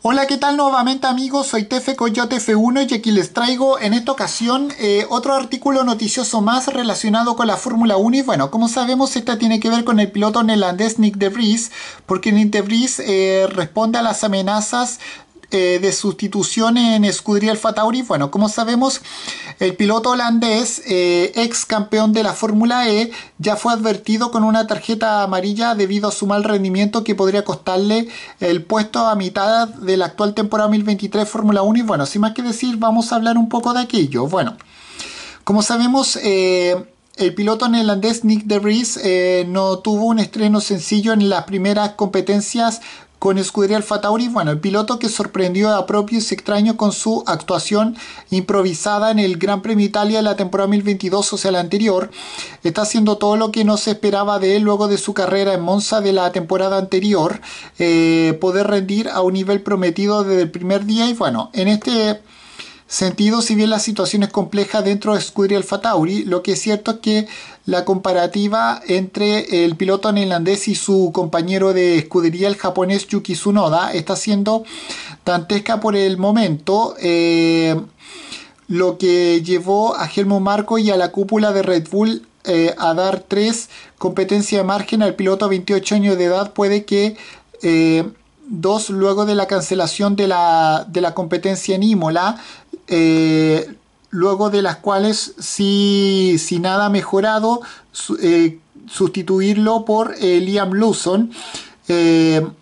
Hola, ¿qué tal nuevamente amigos? Soy Tefe Coyote F1 y aquí les traigo en esta ocasión eh, otro artículo noticioso más relacionado con la Fórmula 1 y bueno, como sabemos esta tiene que ver con el piloto neerlandés Nick de Vries porque Nick de Vries eh, responde a las amenazas eh, de sustitución en Scudriel Alfa Tauri. Bueno, como sabemos, el piloto holandés, eh, ex campeón de la Fórmula E, ya fue advertido con una tarjeta amarilla debido a su mal rendimiento que podría costarle el puesto a mitad de la actual temporada 2023 Fórmula 1. Y bueno, sin más que decir, vamos a hablar un poco de aquello. Bueno, como sabemos, eh, el piloto neerlandés Nick de Vries no tuvo un estreno sencillo en las primeras competencias con Scuderia Alfa Tauri, bueno, el piloto que sorprendió a propios y extraños con su actuación improvisada en el Gran Premio Italia de la temporada 2022, o sea, la anterior, está haciendo todo lo que no se esperaba de él luego de su carrera en Monza de la temporada anterior, eh, poder rendir a un nivel prometido desde el primer día y bueno, en este sentido, si bien la situación es compleja dentro de Scuderia Alfa Tauri, lo que es cierto es que la comparativa entre el piloto neerlandés y su compañero de escudería, el japonés Yuki Tsunoda, está siendo dantesca por el momento. Eh, lo que llevó a Helmut Marco y a la cúpula de Red Bull eh, a dar tres competencia de margen al piloto a 28 años de edad puede que eh, dos luego de la cancelación de la, de la competencia en Imola eh, luego de las cuales, si, nada ha mejorado, eh, sustituirlo por eh, Liam Lawson, quien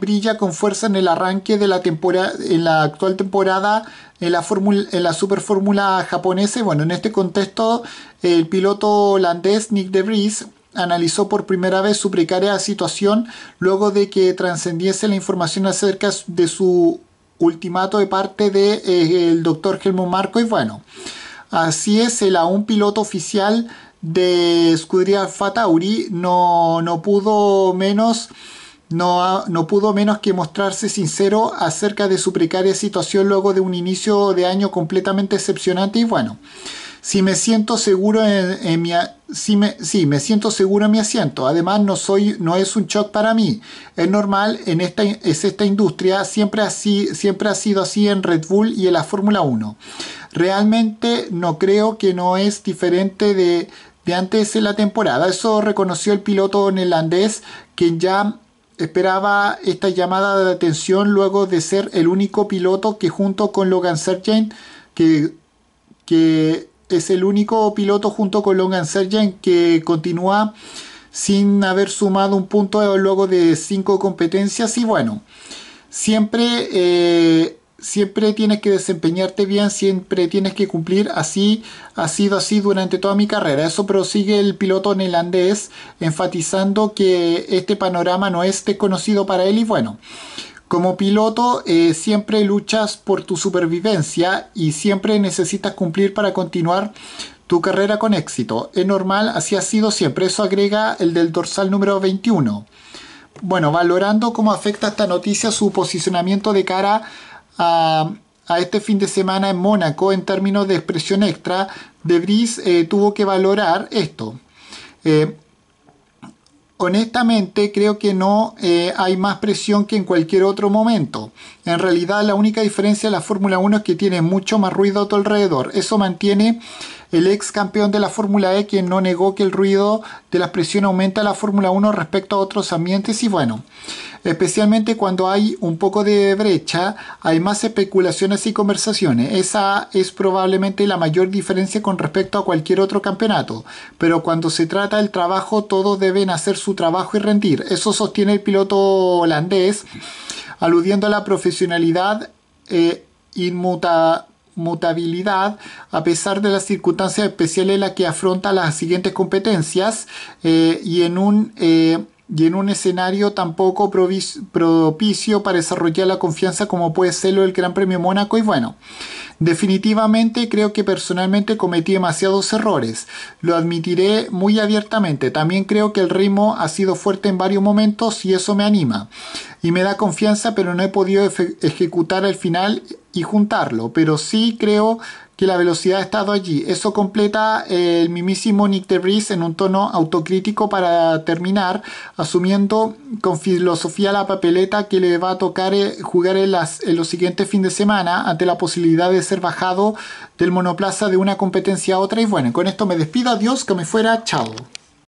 brilla con fuerza en el arranque de la temporada, en la actual temporada en la, fórmula, en la super fórmula japonesa. Bueno, en este contexto, el piloto holandés Nick de Vries analizó por primera vez su precaria situación luego de que trascendiese la información acerca de su ultimato de parte del de, eh, doctor Helmut Marco. Y bueno, así es, el aún piloto oficial de Escudería Fatauri no, no pudo menos. No, no, pudo menos que mostrarse sincero acerca de su precaria situación luego de un inicio de año completamente decepcionante y bueno, si me siento seguro en, mi... me, me siento seguro en asiento. Además, no, soy, no es un shock para mí. Es normal, en esta, es esta industria, siempre, así, siempre ha sido así en Red Bull y en la Fórmula 1. Realmente no creo que no es diferente de, antes en la temporada. Eso reconoció el piloto neerlandés, quien ya esperaba esta llamada de atención luego de ser el único piloto que junto con Logan Sargent, que, que es el único piloto junto con Logan Sergent que continúa sin haber sumado un punto luego de cinco competencias y bueno, siempre, eh, siempre tienes que desempeñarte bien, siempre tienes que cumplir, así ha sido así durante toda mi carrera. Eso prosigue el piloto neerlandés enfatizando que este panorama no es desconocido para él y bueno. Como piloto eh, siempre luchas por tu supervivencia y siempre necesitas cumplir para continuar tu carrera con éxito. Es normal, así ha sido siempre. Eso agrega el del dorsal número 21. Bueno, valorando cómo afecta esta noticia su posicionamiento de cara a, este fin de semana en Mónaco en términos de expresión extra, De eh, tuvo que valorar esto. Eh, honestamente creo que no eh, hay más presión que en cualquier otro momento. En realidad la única diferencia de la Fórmula 1 es que tiene mucho más ruido a tu alrededor. Eso mantiene el ex campeón de la Fórmula E, quien no negó que el ruido de la presión aumenta la Fórmula 1 respecto a otros ambientes y bueno, especialmente cuando hay un poco de brecha, hay más especulaciones y conversaciones. Esa es probablemente la mayor diferencia con respecto a cualquier otro campeonato. Pero cuando se trata del trabajo, todos deben hacer su trabajo y rendir. Eso sostiene el piloto holandés, aludiendo a la profesionalidad. inmutable. Eh, inmuta, mutabilidad a pesar de las circunstancias especiales en las que afronta las siguientes competencias eh, y en un eh, y en un escenario tampoco propicio para desarrollar la confianza como puede serlo el Gran Premio Mónaco. Y bueno, definitivamente creo que personalmente cometí demasiados errores. Lo admitiré muy abiertamente. También creo que el ritmo ha sido fuerte en varios momentos y eso me anima. Y me da confianza, pero no he podido ejecutar al final y juntarlo, pero sí creo que la velocidad ha estado allí. Eso completa eh, el mimísimo Nick Debris en un tono autocrítico para terminar, asumiendo con filosofía la papeleta que le va a tocar eh, jugar en, las, en los siguientes fines de semana ante la posibilidad de ser bajado del monoplaza de una competencia a otra. Y bueno, con esto me despido, adiós, que me fuera, chao.